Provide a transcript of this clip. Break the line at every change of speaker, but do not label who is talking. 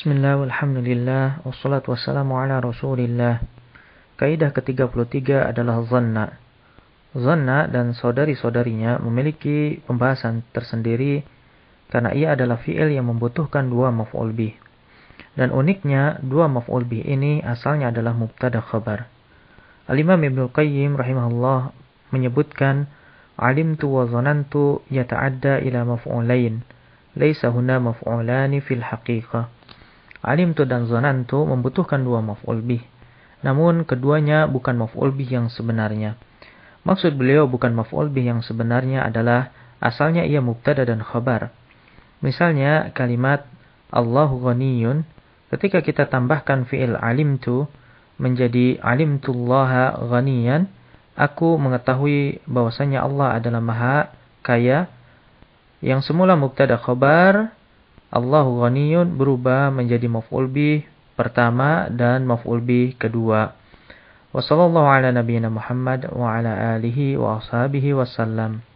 Bismillah, walhamdulillah, wassalatu wassalamu ala rasulillah. Kaidah ke-33 adalah zanna. Zanna dan saudari-saudarinya memiliki pembahasan tersendiri karena ia adalah fi'il yang membutuhkan dua maf'ul bih. Dan uniknya, dua maf'ul bih ini asalnya adalah mubtada khabar. Al-Imam Ibn Qayyim rahimahullah menyebutkan alimtu wa zanantu yata'adda ila maf'ulain. Laisa huna maf'ulani fil haqiqah. Alim Alimtu dan Zonanto membutuhkan dua maf'ul bih. Namun keduanya bukan maf'ul bih yang sebenarnya. Maksud beliau bukan maf'ul bih yang sebenarnya adalah asalnya ia mubtada dan khabar. Misalnya kalimat Allahu ghaniyun ketika kita tambahkan fi'il alim alimtu menjadi alim tu alimtullaha ghaniyan aku mengetahui bahwasanya Allah adalah maha kaya yang semula mubtada khabar Allahu ghaniyun berubah menjadi maf'ul bih pertama dan maf'ul bih kedua. Wassallallahu ala nabiyyina Muhammad wa ala alihi wa ashabihi wasallam.